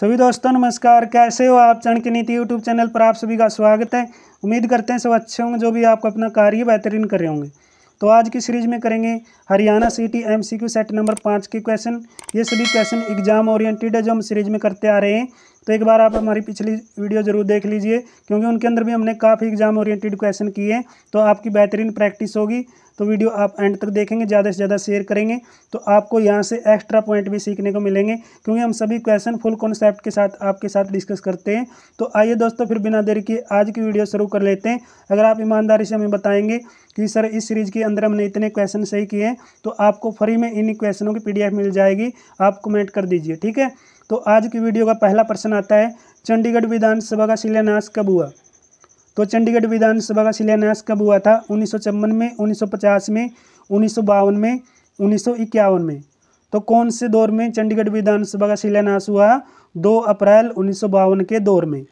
सभी दोस्तों नमस्कार कैसे हो आप चरण की नीति यूट्यूब चैनल पर आप सभी का स्वागत है उम्मीद करते हैं सब अच्छे होंगे जो भी आपको अपना कार्य बेहतरीन कर रहे होंगे तो आज की सीरीज में करेंगे Haryana C MCQ set number पाँच के क्वेश्चन ये सभी क्वेश्चन एग्जाम ओरिएंटेड है जो हम सीरीज में करते आ रहे हैं तो एक बार आप हमारी पिछली वीडियो जरूर देख लीजिए क्योंकि उनके अंदर भी हमने काफ़ी एग्जाम ओरिएंटेड क्वेश्चन किए हैं तो आपकी बेहतरीन प्रैक्टिस होगी तो वीडियो आप एंड तक देखेंगे ज़्यादा से ज़्यादा शेयर करेंगे तो आपको यहाँ से एक्स्ट्रा पॉइंट भी सीखने को मिलेंगे क्योंकि हम सभी क्वेश्चन फुल कॉन्सेप्ट के साथ आपके साथ डिस्कस करते हैं तो आइए दोस्तों फिर बिना देर किए आज की वीडियो शुरू कर लेते हैं अगर आप ईमानदारी से हमें बताएंगे कि सर इस सीरीज़ के अंदर हमने इतने क्वेश्चन सही किए हैं तो आपको फ्री में इन्हीं क्वेश्चनों की पीडीएफ मिल जाएगी आप कमेंट कर दीजिए ठीक है तो आज की वीडियो का पहला प्रश्न आता है चंडीगढ़ विधानसभा का शिलान्यास कब हुआ तो चंडीगढ़ विधानसभा का शिलान्यास कब हुआ था उन्नीस में उन्नीस में उन्नीस में उन्नीस में तो कौन से दौर में चंडीगढ़ विधानसभा का शिलान्यास हुआ दो अप्रैल उन्नीस के दौर में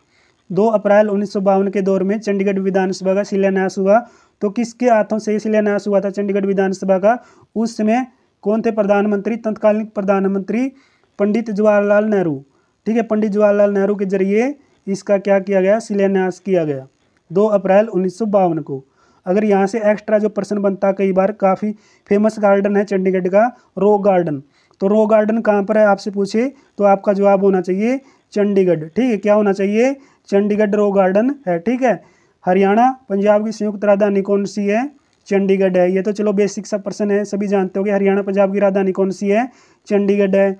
दो अप्रैल उन्नीस के दौर में चंडीगढ़ विधानसभा का शिलान्यास हुआ तो किसके हाथों से शिलान्यास हुआ था चंडीगढ़ विधानसभा का उस समय कौन थे प्रधानमंत्री तत्कालीन प्रधानमंत्री पंडित जवाहरलाल नेहरू ठीक है पंडित जवाहरलाल नेहरू के जरिए इसका क्या किया गया शिलान्यास किया गया दो अप्रैल उन्नीस को अगर यहाँ से एक्स्ट्रा जो प्रश्न बनता कई बार काफ़ी फेमस गार्डन है चंडीगढ़ का रो गार्डन तो रो गार्डन कहाँ पर है आपसे पूछे तो आपका जवाब होना चाहिए चंडीगढ़ ठीक है क्या होना चाहिए चंडीगढ़ रो गार्डन है ठीक है हरियाणा पंजाब की संयुक्त राजधानी कौन सी है चंडीगढ़ है ये तो चलो बेसिक सा प्रश्न है सभी जानते हो हरियाणा पंजाब की राजधानी कौन सी है चंडीगढ़ है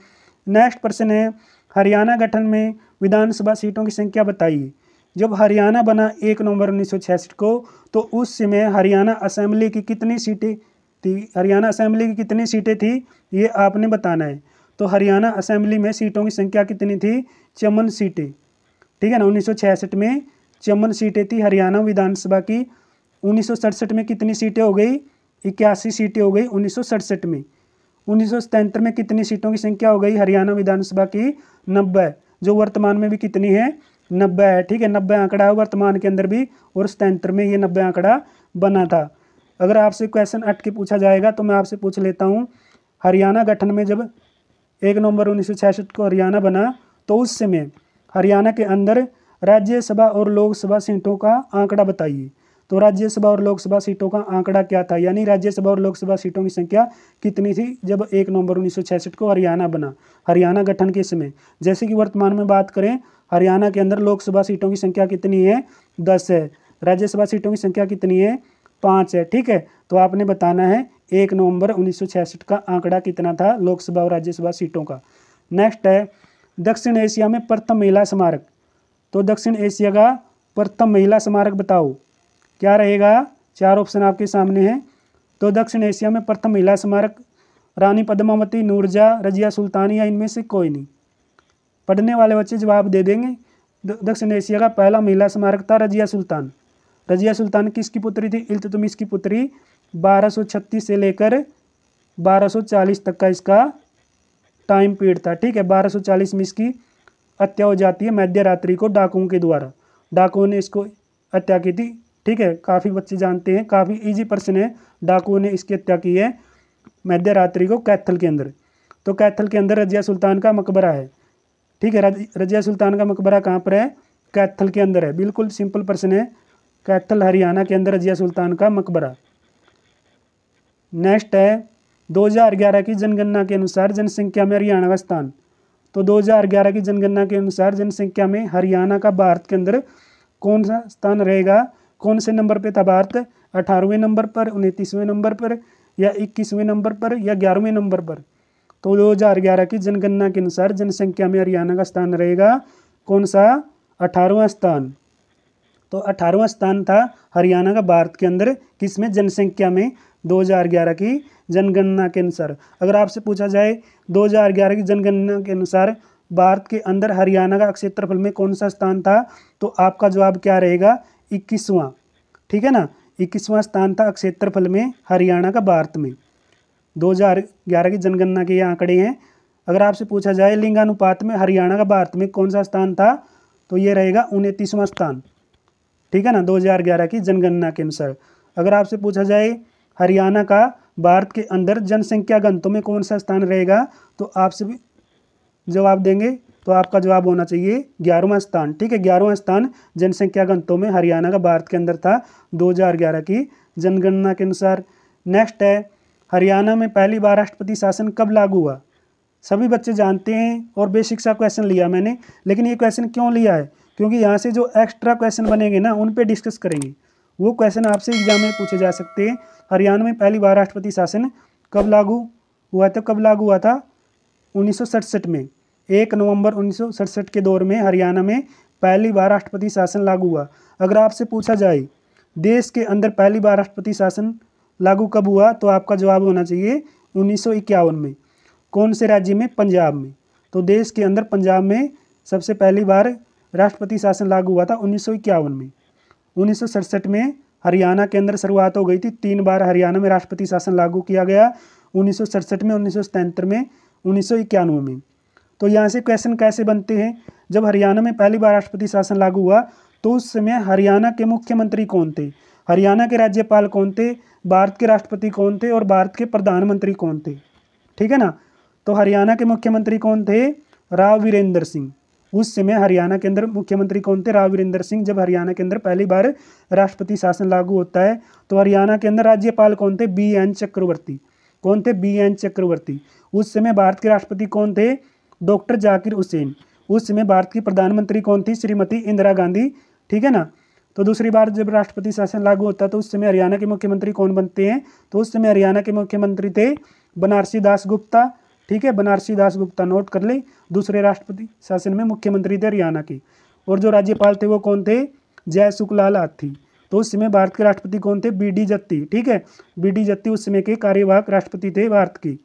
नेक्स्ट प्रश्न है हरियाणा गठन में विधानसभा सीटों की संख्या बताइए जब हरियाणा बना एक नवंबर छियासठ को तो उस समय हरियाणा असेंबली की कितनी सीटें थी हरियाणा असेंबली की कितनी सीटें थी ये आपने बताना है तो हरियाणा असेंबली में सीटों की संख्या कितनी थी चमन सीटें ठीक है ना छियासठ में चमन सीटें थी हरियाणा विधानसभा की उन्नीस में कितनी सीटें हो गई इक्यासी सीटें हो गई उन्नीस में उन्नीस में कितनी सीटों की संख्या हो गई हरियाणा विधानसभा की नब्बे जो वर्तमान में भी कितनी है नब्बे है ठीक है नब्बे आंकड़ा है वर्तमान के अंदर भी और स्तंत्र में ये नब्बे आंकड़ा बना था अगर आपसे क्वेश्चन अट के पूछा जाएगा तो मैं आपसे पूछ लेता हूँ हरियाणा गठन में जब एक नवंबर उन्नीस को हरियाणा बना तो उस समय हरियाणा के अंदर राज्यसभा और लोकसभा सीटों का आंकड़ा बताइए तो राज्यसभा और लोकसभा सीटों का आंकड़ा क्या था यानी राज्यसभा और लोकसभा सीटों की संख्या कितनी थी जब एक नवंबर उन्नीस को हरियाणा बना हरियाणा गठन के समय जैसे कि वर्तमान में बात करें हरियाणा के अंदर लोकसभा सीटों की संख्या कितनी है दस है राज्यसभा सीटों की संख्या कितनी है पाँच है ठीक है तो आपने बताना है एक नवंबर उन्नीस का आंकड़ा कितना था लोकसभा और राज्यसभा सीटों का नेक्स्ट है दक्षिण एशिया में प्रथम महिला स्मारक तो दक्षिण एशिया का प्रथम महिला स्मारक बताओ क्या रहेगा चार ऑप्शन आपके सामने हैं तो दक्षिण एशिया में प्रथम महिला स्मारक रानी पद्मावती नूरजा रजिया सुल्तानिया या इनमें से कोई नहीं पढ़ने वाले बच्चे जवाब दे देंगे दक्षिण एशिया का पहला महिला स्मारक था रजिया सुल्तान रजिया सुल्तान किसकी पुत्री थी इल्तुतमिश की पुत्री 1236 से लेकर 1240 तक का इसका टाइम पीरियड था ठीक है 1240 में इसकी हत्या हो जाती है मध्य रात्रि को डाकुओं के द्वारा डाकुओं ने इसको हत्या की थी ठीक है काफ़ी बच्चे जानते हैं काफ़ी इजी प्रश्न है डाकुओं ने इसकी हत्या की है मध्य रात्रि को कैथल के अंदर तो कैथल के अंदर रजिया सुल्तान का मकबरा है ठीक है रजिया सुल्तान का मकबरा कहाँ पर है कैथल के अंदर है बिल्कुल सिंपल प्रश्न है कैथल हरियाणा के अंदर रजिया सुल्तान का मकबरा नेक्स्ट है 2011 की जनगणना के अनुसार जनसंख्या में हरियाणा का स्थान तो 2011 की जनगणना के अनुसार जनसंख्या में हरियाणा का भारत के अंदर कौन सा स्थान रहेगा कौन से नंबर पे था भारत अठारहवें नंबर पर उनतीसवें नंबर पर या इक्कीसवें नंबर पर या ग्यारहवें नंबर पर तो 2011 की जनगणना के अनुसार जनसंख्या में हरियाणा का स्थान रहेगा कौन सा अठारहवा स्थान तो अठारहवा स्थान था हरियाणा का भारत के अंदर किसमें जनसंख्या में 2011 की जनगणना के अनुसार अगर आपसे पूछा जाए 2011 की जनगणना के अनुसार भारत के अंदर हरियाणा का क्षेत्रफल में कौन सा स्थान था तो आपका जवाब क्या रहेगा इक्कीसवां ठीक है ना इक्कीसवां स्थान था क्षेत्रफल में हरियाणा का भारत में 2011 की जनगणना के ये आंकड़े हैं अगर आपसे पूछा जाए लिंगानुपात में हरियाणा का भारत में कौन सा स्थान था तो ये रहेगा उनतीसवां स्थान ठीक है ना 2011 की जनगणना के अनुसार अगर आपसे पूछा जाए हरियाणा का भारत के अंदर जनसंख्या गंतों में कौन सा स्थान रहेगा तो आपसे भी जवाब देंगे तो आपका जवाब होना चाहिए ग्यारहवा स्थान ठीक है ग्यारहवा स्थान जनसंख्या घनत्व में हरियाणा का भारत के अंदर था 2011 की जनगणना के अनुसार नेक्स्ट है हरियाणा में पहली बार राष्ट्रपति शासन कब लागू हुआ सभी बच्चे जानते हैं और बेसिक सा क्वेश्चन लिया मैंने लेकिन ये क्वेश्चन क्यों लिया है क्योंकि यहाँ से जो एक्स्ट्रा क्वेश्चन बनेंगे ना उन पर डिस्कस करेंगे वो क्वेश्चन आपसे एग्जाम में पूछे जा सकते हैं हरियाणा में पहली बार राष्ट्रपति शासन कब लागू हुआ था कब लागू हुआ था उन्नीस में एक नवंबर उन्नीस के दौर में हरियाणा में पहली बार राष्ट्रपति शासन लागू हुआ अगर आपसे पूछा जाए देश के अंदर पहली बार राष्ट्रपति शासन लागू कब हुआ तो आपका जवाब होना चाहिए उन्नीस में कौन से राज्य में पंजाब में तो देश के अंदर पंजाब में सबसे पहली बार राष्ट्रपति शासन लागू हुआ था उन्नीस में उन्नीस में हरियाणा के अंदर शुरुआत हो गई थी तीन बार हरियाणा में राष्ट्रपति शासन लागू किया गया उन्नीस में उन्नीस में उन्नीस में तो यहाँ से क्वेश्चन कैसे बनते हैं जब हरियाणा में पहली बार राष्ट्रपति शासन लागू हुआ तो उस समय हरियाणा के मुख्यमंत्री कौन थे हरियाणा के राज्यपाल कौन थे भारत के राष्ट्रपति कौन थे और भारत के प्रधानमंत्री कौन थे ठीक है ना तो हरियाणा के मुख्यमंत्री कौन थे राव वीरेंद्र सिंह उस समय हरियाणा के अंदर मुख्यमंत्री कौन थे राव वीरेंद्र सिंह जब हरियाणा के अंदर पहली बार राष्ट्रपति शासन लागू होता है तो हरियाणा के अंदर राज्यपाल कौन थे बी एन चक्रवर्ती कौन थे बी एन चक्रवर्ती उस समय भारत के राष्ट्रपति कौन थे डॉक्टर जाकिर हुसैन उस समय भारत की प्रधानमंत्री कौन थी श्रीमती इंदिरा गांधी ठीक है ना तो दूसरी बार जब राष्ट्रपति शासन लागू होता तो उस समय हरियाणा के मुख्यमंत्री कौन बनते हैं तो उस समय हरियाणा के मुख्यमंत्री थे बनारसी दास गुप्ता ठीक है बनारसी दास गुप्ता नोट कर ले दूसरे राष्ट्रपति शासन में मुख्यमंत्री थे हरियाणा के और जो राज्यपाल थे वो कौन थे जय सुखलाल हाथी तो उस समय भारत के राष्ट्रपति कौन थे बी डी जत्ती ठीक है बी डी जत्ती उस समय के कार्यवाहक राष्ट्रपति थे भारत की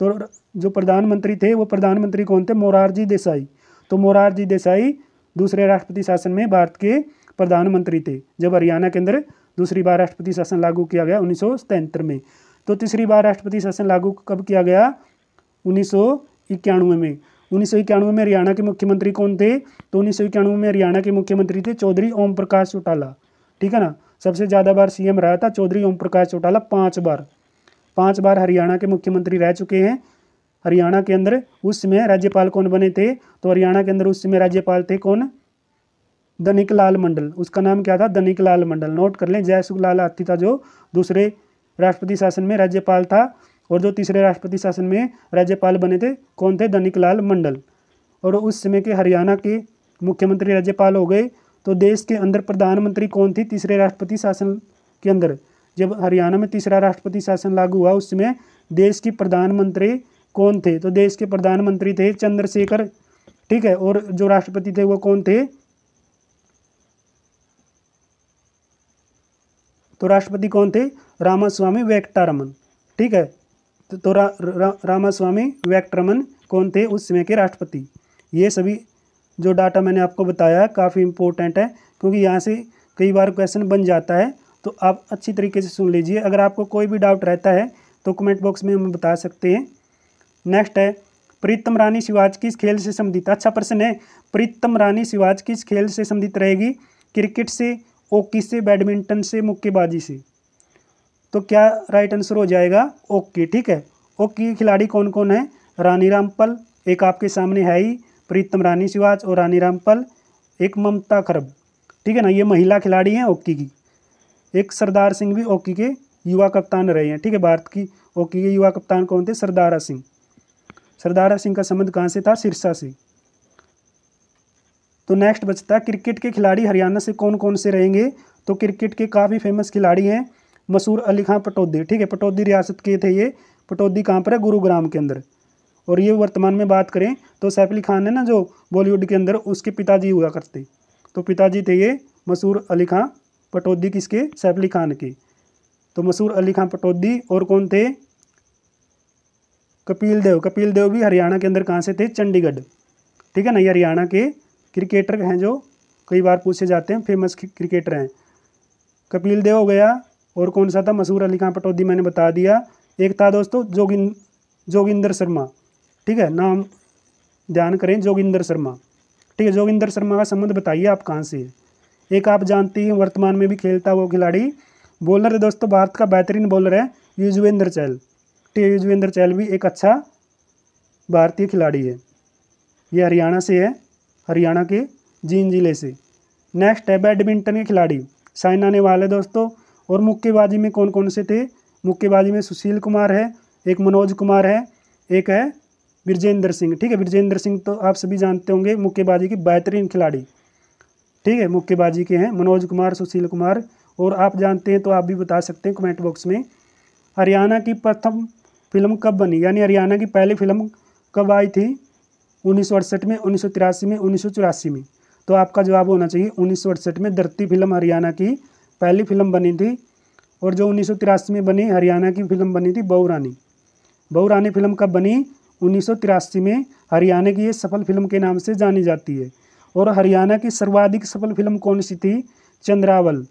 तो जो प्रधानमंत्री थे वो प्रधानमंत्री कौन थे मोरारजी देसाई तो मोरारजी देसाई दूसरे राष्ट्रपति शासन में भारत के प्रधानमंत्री थे जब हरियाणा के अंदर दूसरी बार राष्ट्रपति शासन लागू किया गया उन्नीस में तो तीसरी बार राष्ट्रपति शासन लागू कब किया गया उन्नीस में उन्नीस में हरियाणा के मुख्यमंत्री कौन थे तो उन्नीस में हरियाणा के मुख्यमंत्री थे चौधरी ओम प्रकाश चौटाला ठीक है ना सबसे ज़्यादा बार सीएम रहा था चौधरी ओम प्रकाश चौटाला पाँच बार पांच बार हरियाणा के मुख्यमंत्री रह चुके हैं हरियाणा के अंदर उस समय राज्यपाल कौन बने थे तो हरियाणा के अंदर उस समय राज्यपाल थे कौन दनिक लाल मंडल उसका नाम क्या था दनिक लाल मंडल नोट कर लें जयसुखलाल आती था जो दूसरे राष्ट्रपति शासन में राज्यपाल था और जो तीसरे राष्ट्रपति शासन में राज्यपाल बने थे कौन थे दनिक लाल मंडल और उस समय के हरियाणा के मुख्यमंत्री राज्यपाल हो गए तो देश के अंदर प्रधानमंत्री कौन थी तीसरे राष्ट्रपति शासन के अंदर जब हरियाणा में तीसरा राष्ट्रपति शासन लागू हुआ उसमें देश की प्रधानमंत्री कौन थे तो देश के प्रधानमंत्री थे चंद्रशेखर ठीक है और जो राष्ट्रपति थे वो कौन थे तो राष्ट्रपति कौन थे रामास्वामी वेंकटारमन ठीक है तो, तो रा, रा, रामास्वामी वेंकटरमन कौन थे उस समय के राष्ट्रपति ये सभी जो डाटा मैंने आपको बताया काफ़ी इम्पोर्टेंट है क्योंकि यहाँ से कई बार क्वेश्चन बन जाता है तो आप अच्छी तरीके से सुन लीजिए अगर आपको कोई भी डाउट रहता है तो कमेंट बॉक्स में हमें बता सकते हैं नेक्स्ट है प्रीतम रानी शिवाज किस खेल से संबंधित अच्छा प्रश्न है प्रीतम रानी शिवाज किस खेल से संबंधित रहेगी क्रिकेट से ओकी से बैडमिंटन से मुक्केबाजी से तो क्या राइट आंसर हो जाएगा ओके ठीक है ओके खिलाड़ी कौन कौन है रानी रामपल एक आपके सामने है ही प्रीतम रानी शिवाज और रानी रामपल एक ममता खरब ठीक है ना ये महिला खिलाड़ी हैं हॉकी की एक सरदार सिंह भी हॉकी के युवा कप्तान रहे हैं ठीक है भारत की हॉकी के युवा कप्तान कौन थे सरदारा सिंह सरदारा सिंह का संबंध कहाँ से था सिरसा से तो नेक्स्ट बचता है क्रिकेट के खिलाड़ी हरियाणा से कौन कौन से रहेंगे तो क्रिकेट के काफ़ी फेमस खिलाड़ी हैं मसूर अली खां पटौदी ठीक है पटौदी रियासत के थे ये पटौदी कहाँ पर है गुरुग्राम के अंदर और ये वर्तमान में बात करें तो सैफ अली खान है ना जो बॉलीवुड के अंदर उसके पिताजी हुआ करते तो पिताजी थे ये मसूर अली खां पटौदी किसके सैफ अली खान के तो मसूर अली खान पटौदी और कौन थे कपिल देव कपिल देव भी हरियाणा के अंदर कहाँ से थे चंडीगढ़ ठीक है ना ये हरियाणा के क्रिकेटर हैं जो कई बार पूछे जाते हैं फेमस क्रिकेटर हैं कपिल देव हो गया और कौन सा था मसूर अली खान पटौदी मैंने बता दिया एक था दोस्तों जोगिन जोगिंदर शर्मा ठीक है नाम ध्यान करें जोगिंदर शर्मा ठीक है जोगिंदर शर्मा का संबंध बताइए आप कहाँ से एक आप जानती हैं वर्तमान में भी खेलता वो खिलाड़ी बॉलर है दोस्तों भारत का बेहतरीन बॉलर है युजवेंद्र चहल टी युजवेंद्र चहल भी एक अच्छा भारतीय खिलाड़ी है ये हरियाणा से है हरियाणा के जींद जिले से नेक्स्ट है बैडमिंटन के खिलाड़ी साइना नेहवाल है दोस्तों और मुक्केबाजी में कौन कौन से थे मुक्केबाजी में सुशील कुमार है एक मनोज कुमार है एक है ब्रजेंद्र सिंह ठीक है ब्रजेंद्र सिंह तो आप सभी जानते होंगे मुक्केबाजी के बेहतरीन खिलाड़ी ठीक है मुक्केबाजी के हैं मनोज कुमार सुशील कुमार और आप जानते हैं तो आप भी बता सकते हैं कमेंट बॉक्स में हरियाणा की प्रथम फिल्म कब बनी यानी हरियाणा की पहली फिल्म कब आई थी उन्नीस में उन्नीस में उन्नीस में तो आपका जवाब होना चाहिए उन्नीस में धरती फिल्म हरियाणा की पहली फिल्म बनी थी और जो उन्नीस में बनी हरियाणा की फिल्म बनी थी बहुरानी बहुरानी फिल्म कब बनी उन्नीस में हरियाणा की ये सफल फिल्म के नाम से जानी जाती है और हरियाणा की सर्वाधिक सफल फिल्म कौन सी थी चंद्रावल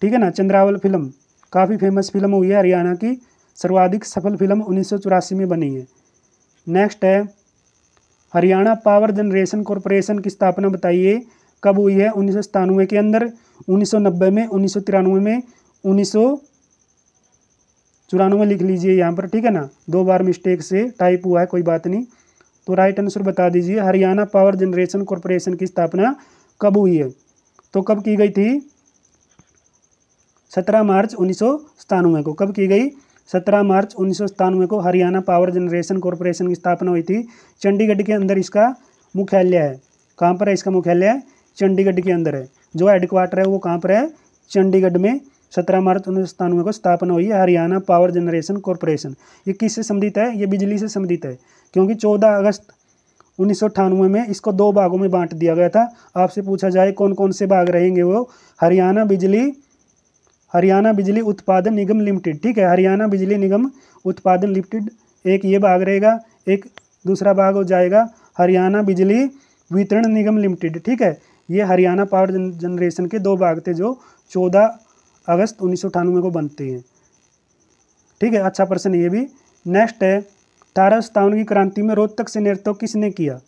ठीक है ना चंद्रावल फिल्म काफ़ी फेमस फिल्म हुई है हरियाणा की सर्वाधिक सफल फिल्म उन्नीस में बनी है नेक्स्ट है हरियाणा पावर जनरेशन कॉरपोरेशन की स्थापना बताइए कब हुई है उन्नीस के अंदर उन्नीस में उन्नीस में उन्नीस चौरानवे लिख लीजिए यहाँ पर ठीक है ना दो बार मिस्टेक से टाइप हुआ है कोई बात नहीं तो राइट आंसर बता दीजिए हरियाणा पावर जनरेशन कॉरपोरेशन की स्थापना कब हुई है तो कब की गई थी सत्रह मार्च उन्नीस को कब की गई सत्रह मार्च उन्नीस को हरियाणा पावर जनरेशन कॉरपोरेशन की स्थापना हुई थी चंडीगढ़ के अंदर इसका मुख्यालय है कहाँ पर है इसका मुख्यालय चंडीगढ़ के अंदर है जो हेडक्वार्टर है वो कहाँ पर है चंडीगढ़ में सत्रह मार्च उन्नीस सतानवे को स्थापना हुई है हरियाणा पावर जनरेशन कॉरपोरेशन ये किससे संबंधित है ये बिजली से संबंधित है क्योंकि चौदह अगस्त उन्नीस में इसको दो भागों में बांट दिया गया था आपसे पूछा जाए कौन कौन से भाग रहेंगे वो हरियाणा बिजली हरियाणा बिजली उत्पादन निगम लिमिटेड ठीक है हरियाणा बिजली निगम उत्पादन लिमिटेड एक ये भाग रहेगा एक दूसरा भाग हो जाएगा हरियाणा बिजली वितरण निगम लिमिटेड ठीक है ये हरियाणा पावर जनरेशन के दो भाग थे जो चौदह अगस्त उन्नीस को बनती हैं ठीक है अच्छा प्रश्न ये भी नेक्स्ट है अठारह की क्रांति में रोहतक से नेतृत्व तो किसने किया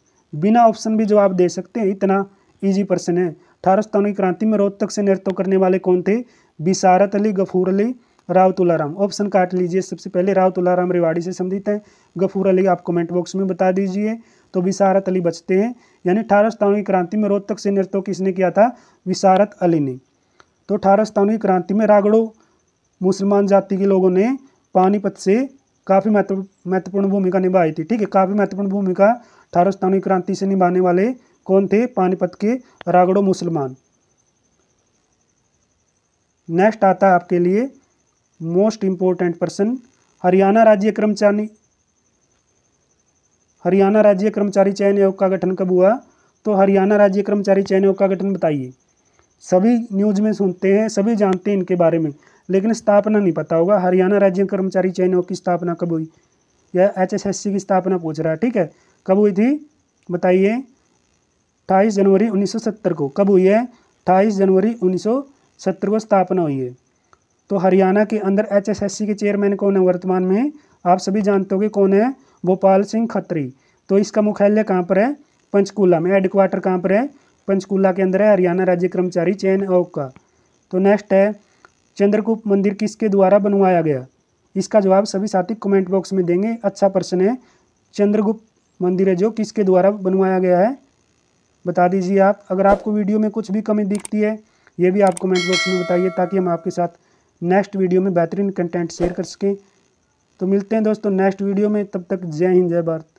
बिना ऑप्शन भी जवाब दे सकते हैं इतना इजी प्रश्न है अठारह सतावन की क्रांति में रोहतक से नेतृत्व तो करने वाले कौन थे बिसारत अली गफूर अली राव तुलाराम ऑप्शन काट लीजिए सबसे पहले राव तुलाराम रेवाड़ी से संबंधित हैं गफूर अली आप कमेंट बॉक्स में बता दीजिए तो विसारत अली बचते हैं यानी अठारह सतावन की क्रांति में रोहतक से नेतृत्व तो किसने किया था विसारत अली ने तो अठारह सतानवी क्रांति में रागड़ो मुसलमान जाति के लोगों ने पानीपत से काफ़ी महत्व महत्वपूर्ण भूमिका निभाई थी ठीक है काफ़ी महत्वपूर्ण भूमिका अठारह सतानवी क्रांति से निभाने वाले कौन थे पानीपत के रागड़ो मुसलमान नेक्स्ट आता है आपके लिए मोस्ट इम्पोर्टेंट पर्सन हरियाणा राज्य कर्मचारी हरियाणा राज्य कर्मचारी चयन आयोग का गठन कब हुआ तो हरियाणा राज्य कर्मचारी चयन आयोग का गठन बताइए सभी न्यूज में सुनते हैं सभी जानते हैं इनके बारे में लेकिन स्थापना नहीं पता होगा हरियाणा राज्य कर्मचारी चयन की स्थापना कब हुई या एच की स्थापना पूछ रहा है ठीक है कब हुई थी बताइए अट्ठाईस जनवरी 1970 को कब हुई है अट्ठाईस जनवरी 1970 को स्थापना हुई है तो हरियाणा के अंदर एचएसएससी के चेयरमैन कौन है वर्तमान में आप सभी जानते हो कौन है भोपाल सिंह खत्री तो इसका मुख्यालय कहाँ पर है पंचकूला में हेडक्वाटर कहाँ पर है पंचकूला के अंदर है हरियाणा राज्य कर्मचारी चयन आयोग का तो नेक्स्ट है चंद्रकूप मंदिर किसके द्वारा बनवाया गया इसका जवाब सभी साथी कमेंट बॉक्स में देंगे अच्छा प्रश्न है चंद्रगुप्त मंदिर है जो किसके द्वारा बनवाया गया है बता दीजिए आप अगर आपको वीडियो में कुछ भी कमी दिखती है ये भी आप कमेंट बॉक्स में बताइए ताकि हम आपके साथ नेक्स्ट वीडियो में बेहतरीन कंटेंट शेयर कर सकें तो मिलते हैं दोस्तों नेक्स्ट वीडियो में तब तक जय हिंद जय भारत